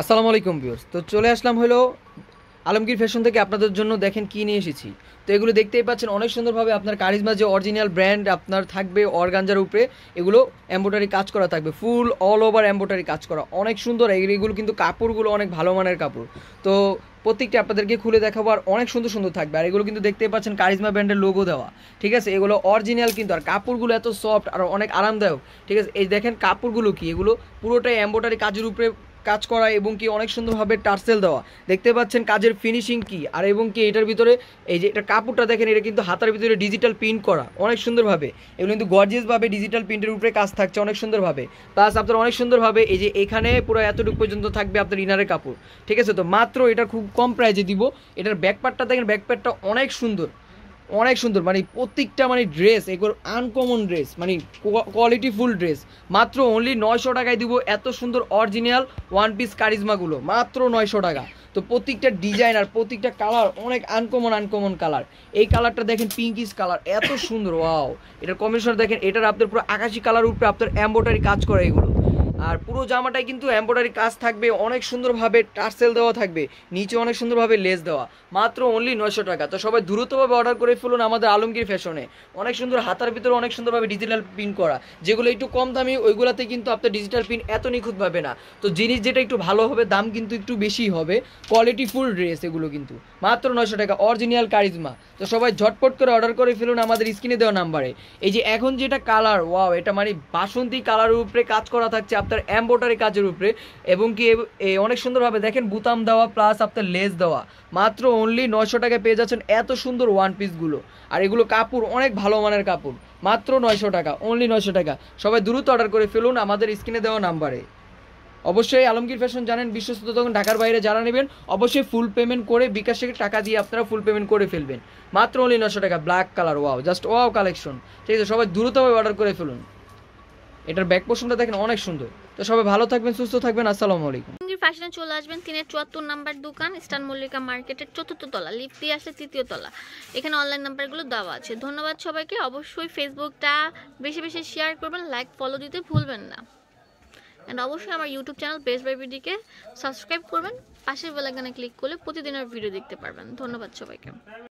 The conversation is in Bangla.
আসসালামু আলাইকুম ভিউর্স তো চলে আসলাম হলো আলমগীর ফ্যাশন থেকে আপনাদের জন্য দেখেন কি নিয়ে এসেছি তো এগুলো দেখতেই পাচ্ছেন অনেক সুন্দরভাবে আপনার কারিজমা যে অরিজিনাল ব্র্যান্ড আপনার থাকবে অর্গানজার উপরে এগুলো এম্ব্রয়ডারি কাজ করা থাকবে ফুল অল ওভার এম্ব্রয়ডারি কাজ করা অনেক সুন্দর এগুলো কিন্তু কাপড়গুলো অনেক ভালো মানের কাপড় তো প্রত্যেকটা আপনাদেরকে খুলে দেখাবো আর অনেক সুন্দর সুন্দর থাকবে আর এগুলো কিন্তু দেখতেই পাচ্ছেন কারিজমা ব্র্যান্ডের লোগো দেওয়া ঠিক আছে এগুলো অরিজিনাল কিন্তু আর কাপড়গুলো এত সফট আর অনেক আরামদায়ক ঠিক আছে এই দেখেন কাপড়গুলো কি এগুলো পুরোটাই এম্ব্রয়ডারি কাজের উপরে কাজ করা এবং কি অনেক সুন্দরভাবে টার্সেল দেওয়া দেখতে পাচ্ছেন কাজের ফিনিশিং কি আর এবং কি এটার ভিতরে এই যে এটা কাপড়টা দেখেন এটা কিন্তু হাতার ভিতরে ডিজিটাল প্রিন্ট করা অনেক সুন্দরভাবে এগুলো কিন্তু গর্জিয়াসভাবে ডিজিটাল প্রিন্টের উপরে কাজ থাকছে অনেক সুন্দরভাবে প্লাস আপনার অনেক সুন্দরভাবে এই যে এখানে পুরো এতটুকু পর্যন্ত থাকবে আপনার ইনারের কাপড় ঠিক আছে তো মাত্র এটা খুব কম প্রাইজে দিব এটার ব্যাকপ্যাডটা দেখেন ব্যাকপ্যাডটা অনেক সুন্দর অনেক সুন্দর মানে প্রত্যেকটা মানে ড্রেস এগুলো আনকমন ড্রেস মানে কোয়ালিটি ফুল ড্রেস মাত্র অনলি নয়শো টাকায় দিব এত সুন্দর অরিজিনাল ওয়ান পিস কারিজমাগুলো মাত্র নয়শো টাকা তো প্রত্যেকটা ডিজাইন আর প্রত্যেকটা কালার অনেক আনকমন আনকমন কালার এই কালারটা দেখেন পিঙ্কিস কালার এত সুন্দর ওয়াও এটার কমিশন দেখেন এটার আপনার পুরো আকাশি কালার উপরে আপনার অ্যাম্বোটারি কাজ করে এগুলো আর পুরো জামাটায় কিন্তু এম্ব্রয়ডারি কাজ থাকবে অনেক সুন্দরভাবে টার্সেল দেওয়া থাকবে নিচে অনেক সুন্দরভাবে লেস দেওয়া মাত্র অনলি নয়শো টাকা তো সবাই দ্রুতভাবে অর্ডার করে ফেলুন আমাদের আলমগীর ফ্যাশনে অনেক সুন্দর হাতার ভিতরে অনেক সুন্দরভাবে ডিজিটাল প্রিন্ট করা যেগুলো একটু কম দামি ওইগুলোতে কিন্তু আপনার ডিজিটাল প্রিন্ট এত নিখুঁত পাবে না তো জিনিস যেটা একটু ভালো হবে দাম কিন্তু একটু বেশি হবে কোয়ালিটি ফুল ড্রেস এগুলো কিন্তু মাত্র নয়শো টাকা অরিজিনাল কারিজমা তো সবাই ঝটপট করে অর্ডার করে ফেলুন আমাদের স্ক্রিনে দেওয়া নাম্বারে এই যে এখন যেটা কালার ওয়াও এটা মানে বাসন্তী কালারের উপরে কাজ করা থাকছে আপনার এম্ব্রয়ডারি কাজের উপরে এবং কি অনেক সুন্দরভাবে দেখেন বুতাম দেওয়া প্লাস আপনার লেস দেওয়া মাত্র অনলি নয়শো টাকায় পেয়ে যাচ্ছেন এত সুন্দর ওয়ান পিসগুলো আর এগুলো কাপড় অনেক ভালো মানের কাপড় মাত্র নয়শো টাকা অনলি নয়শো টাকা সবাই দ্রুত অর্ডার করে ফেলুন আমাদের স্ক্রিনে দেওয়া নাম্বারে অবশ্যই আলমগীর ফ্যাশন জানেন বিশ্বস্ত তখন ঢাকার বাইরে যারা নেবেন অবশ্যই ফুল পেমেন্ট করে থেকে টাকা দিয়ে আপনারা ফুল পেমেন্ট করে ফেলবেন মাত্র অনলি নশো টাকা black colour wow just wow collection ঠিক আছে সবাই দ্রুতভাবে অর্ডার করে ফেলুন এটার ব্যাক পোর্শনটা দেখেন অনেক সুন্দর তো সবাই ভালো থাকবেন সুস্থ থাকবেন আসসালামু আলাইকুম ফ্যাশনে চলে আসবেন তিনের চুয়াত্তর নাম্বার দোকান স্টান মল্লিকা মার্কেটের চতুর্থ তলা লিফট দিয়ে আসলে তৃতীয় তলা এখানে অনলাইন নাম্বারগুলো দেওয়া আছে ধন্যবাদ সবাইকে অবশ্যই ফেসবুকটা বেশি বেশি শেয়ার করবেন লাইক ফলো দিতে ভুলবেন না অ্যান্ড অবশ্যই আমার YouTube channel best buy BDK subscribe করবেন পাশের বেলাগানে ক্লিক করলে প্রতিদিনের ভিডিও দেখতে পারবেন ধন্যবাদ সবাইকে